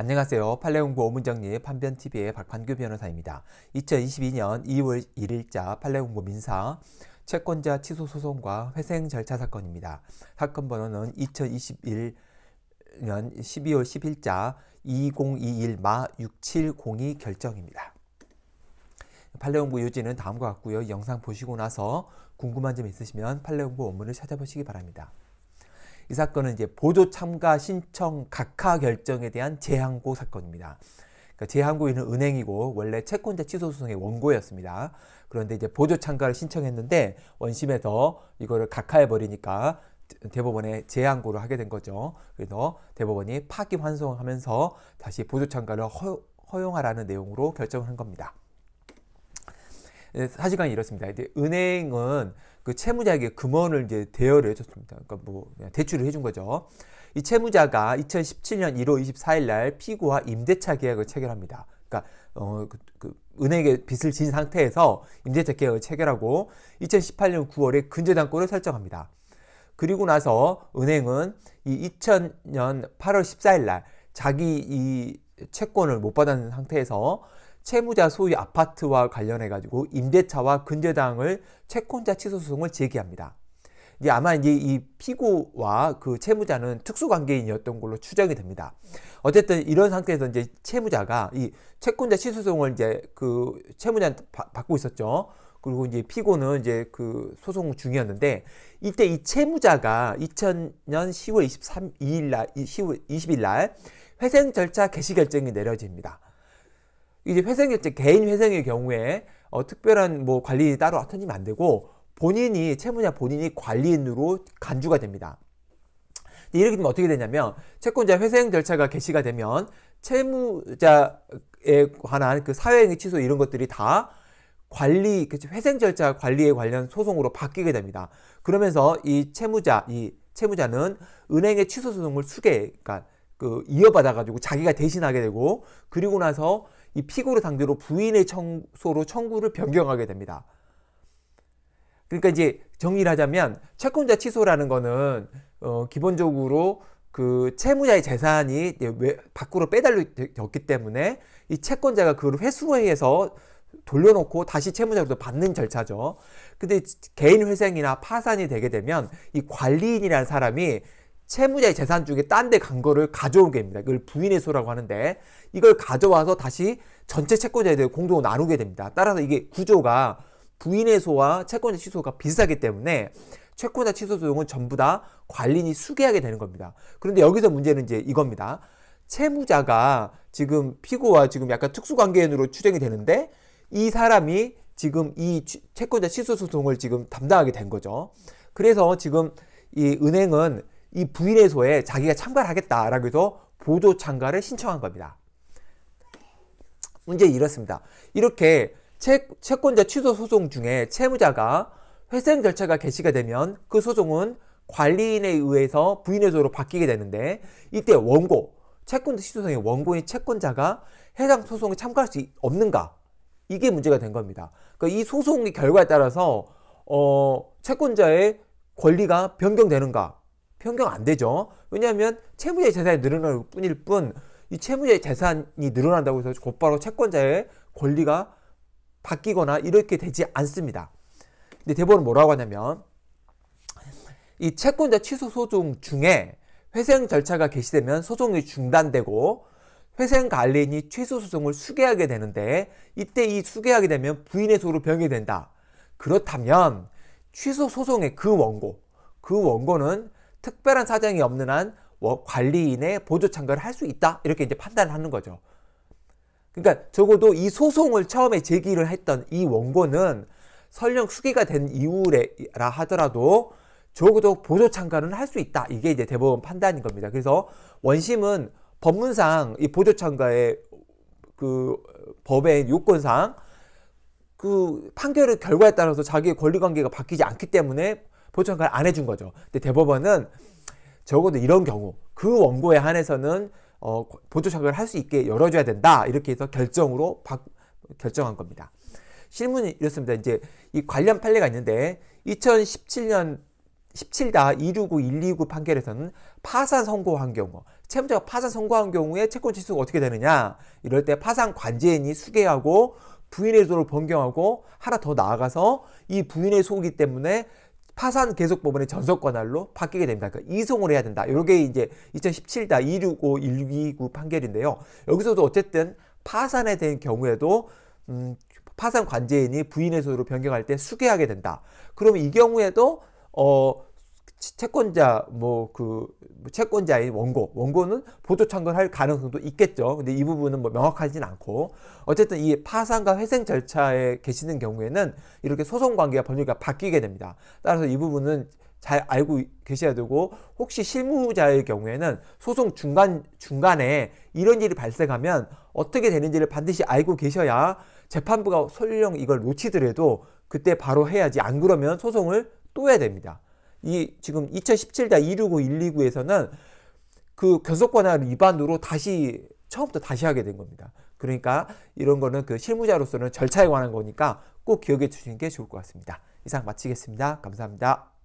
안녕하세요. 판례공부 오문정리 판변TV의 박판규 변호사입니다. 2022년 2월 1일자 판례공부 민사 채권자 취소 소송과 회생 절차 사건입니다. 사건 번호는 2021년 12월 10일자 2021마6702 결정입니다. 판례공부 요지는 다음과 같고요. 영상 보시고 나서 궁금한 점 있으시면 판례공부 원문을 찾아보시기 바랍니다. 이 사건은 이제 보조 참가 신청 각하 결정에 대한 재항고 사건입니다. 그러니까 재항고인은 은행이고 원래 채권자 취소 소송의 원고였습니다. 그런데 이제 보조 참가를 신청했는데 원심에서 이거를 각하해 버리니까 대법원에 재항고를 하게 된 거죠. 그래서 대법원이 파기 환송하면서 다시 보조 참가를 허, 허용하라는 내용으로 결정을 한 겁니다. 예, 사실관이 이렇습니다. 이제 은행은 그 채무자에게 금원을 이제 대여를 해줬습니다. 그러니까 뭐 대출을 해준 거죠. 이 채무자가 2017년 1월 24일 날 피고와 임대차 계약을 체결합니다. 그러니까 어, 그, 그 은행에 빚을 진 상태에서 임대차 계약을 체결하고 2018년 9월에 근저당권을 설정합니다. 그리고 나서 은행은 이 2000년 8월 14일 날 자기 이 채권을 못 받은 상태에서 채무자 소유 아파트와 관련해 가지고 임대차와 근저당을 채권자 취소 소송을 제기합니다. 이제 아마 이제 이 피고와 그 채무자는 특수 관계인이었던 걸로 추정이 됩니다. 어쨌든 이런 상태에서 이제 채무자가 이 채권자 취소송을 이제 그채무자 받고 있었죠. 그리고 이제 피고는 이제 그 소송 중이었는데 이때 이 채무자가 2000년 10월 23일 날 10월 20일 날 회생 절차 개시 결정이 내려집니다. 이제 회생결제 개인 회생의 경우에 어, 특별한 뭐 관리 따로 터아지면안 되고 본인이 채무자 본인이 관리인으로 간주가 됩니다. 이렇게 되면 어떻게 되냐면 채권자 회생 절차가 개시가 되면 채무자에 관한 그 사회행위 취소 이런 것들이 다 관리 그 회생 절차 관리에 관련 소송으로 바뀌게 됩니다. 그러면서 이 채무자 이 채무자는 은행의 취소 소송을 수개 그러니까 그 이어받아가지고 자기가 대신하게 되고 그리고 나서 이 피고를 상대로 부인의 청소로 청구를 변경하게 됩니다. 그러니까 이제 정리를 하자면 채권자 취소라는 거는 어 기본적으로 그 채무자의 재산이 밖으로 빼달렸기 때문에 이 채권자가 그걸 회수해서 돌려놓고 다시 채무자로부 받는 절차죠. 근데 개인 회생이나 파산이 되게 되면 이 관리인이라는 사람이 채무자의 재산 중에 딴 데 간 거를 가져온 게입니다 이걸 부인의소라고 하는데 이걸 가져와서 다시 전체 채권자에 대해 공동으로 나누게 됩니다. 따라서 이게 구조가 부인의소와 채권자 취소가 비슷하기 때문에 채권자 취소 소송은 전부 다 관리인이 수계하게 되는 겁니다. 그런데 여기서 문제는 이제 이겁니다. 채무자가 지금 피고와 지금 약간 특수관계인으로 추정이 되는데 이 사람이 지금 이 채권자 취소 소송을 지금 담당하게 된 거죠. 그래서 지금 이 은행은 이 부인의소에 자기가 참가를 하겠다라고 해서 보조 참가를 신청한 겁니다. 문제 이렇습니다. 이렇게 채, 채권자 취소 소송 중에 채무자가 회생 절차가 개시가 되면 그 소송은 관리인에 의해서 부인의소로 바뀌게 되는데 이때 원고, 채권자 취소송의 원고인 채권자가 해당 소송에 참가할 수 없는가? 이게 문제가 된 겁니다. 그러니까 이 소송의 결과에 따라서 어, 채권자의 권리가 변경되는가 변경 안 되죠. 왜냐하면 채무자의 재산이 늘어날 뿐일 뿐이 채무자의 재산이 늘어난다고 해서 곧바로 채권자의 권리가 바뀌거나 이렇게 되지 않습니다. 근데 대법원은 뭐라고 하냐면 이 채권자 취소 소송 중에 회생 절차가 개시되면 소송이 중단되고 회생 관리인이 취소 소송을 수개하게 되는데 이때 이 수개하게 되면 부인의 소로 변경이 된다. 그렇다면 취소 소송의 그 원고, 그 원고는 특별한 사정이 없는 한 관리인의 보조 참가를 할 수 있다 이렇게 이제 판단을 하는 거죠. 그러니까 적어도 이 소송을 처음에 제기를 했던 이 원고는 설령 수기가 된 이후라 하더라도 적어도 보조 참가는 할 수 있다 이게 이제 대법원 판단인 겁니다. 그래서 원심은 법문상 이 보조 참가의 그 법의 요건상 그 판결의 결과에 따라서 자기의 권리 관계가 바뀌지 않기 때문에 보통 그걸 안 해준 거죠. 근데 대법원은 적어도 이런 경우 그 원고에 한해서는 어, 보조 자격을 할 수 있게 열어줘야 된다 이렇게 해서 결정으로 바, 결정한 겁니다. 실문이 이렇습니다. 이제 이 관련 판례가 있는데 2017년 17다 269, 129 판결에서는 파산 선고한 경우, 채무자가 파산 선고한 경우에 채권 취소가 어떻게 되느냐? 이럴 때 파산 관제인이 수계하고 부인의 소를 변경하고 하나 더 나아가서 이 부인의 소기 때문에 파산 계속 법원의 전속 권한로 바뀌게 됩니다. 그러니까 이송을 해야 된다. 이게 이제 2017다 265, 129 판결인데요. 여기서도 어쨌든 파산에 대한 경우에도 음, 파산 관제인이 부인의 소유로 변경할 때수계하게 된다. 그럼 이 경우에도 어 채권자 뭐그 뭐 채권자의 원고 원고는 보조 청구할 가능성도 있겠죠. 근데 이 부분은 뭐 명확하진 않고 어쨌든 이 파산과 회생 절차에 계시는 경우에는 이렇게 소송 관계가 번역이 바뀌게 됩니다. 따라서 이 부분은 잘 알고 계셔야 되고 혹시 실무자의 경우에는 소송 중간 중간에 이런 일이 발생하면 어떻게 되는지를 반드시 알고 계셔야 재판부가 설령 이걸 놓치더라도 그때 바로 해야지 안 그러면 소송을 또 해야 됩니다. 이 지금 2017대 269, 129에서는 그 교섭권한 위반으로 다시 처음부터 다시 하게 된 겁니다. 그러니까 이런 거는 그 실무자로서는 절차에 관한 거니까 꼭 기억해 주시는 게 좋을 것 같습니다. 이상 마치겠습니다. 감사합니다.